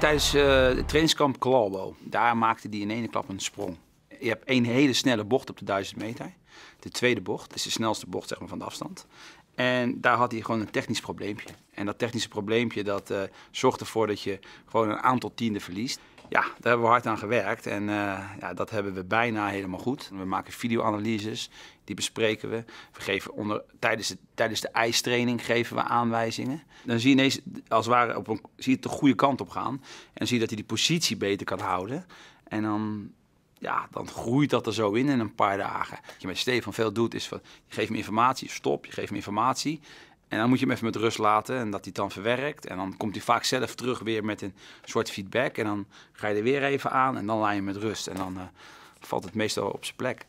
Tijdens eh, het trainingskamp Colombo, daar maakte hij in ene klap een sprong. Je hebt één hele snelle bocht op de 1000 meter. De tweede bocht, dat is de snelste bocht zeg maar, van de afstand. En daar had hij gewoon een technisch probleempje. En dat technische probleempje dat, eh, zorgt ervoor dat je gewoon een aantal tienden verliest. Ja, daar hebben we hard aan gewerkt en eh, ja, dat hebben we bijna helemaal goed. We maken videoanalyses, die bespreken we. we geven onder, tijdens, de, tijdens de ijstraining geven we aanwijzingen. Dan zie je ineens, als het ware, op een, zie je het de goede kant op gaan. En zie je dat hij die positie beter kan houden. En dan, ja, dan groeit dat er zo in in een paar dagen. Wat je met Stefan veel doet, is van, je geeft hem informatie, stop, je geeft hem informatie. En dan moet je hem even met rust laten en dat hij dan verwerkt. En dan komt hij vaak zelf terug weer met een soort feedback. En dan ga je er weer even aan en dan laat je hem met rust. En dan eh, valt het meestal op zijn plek.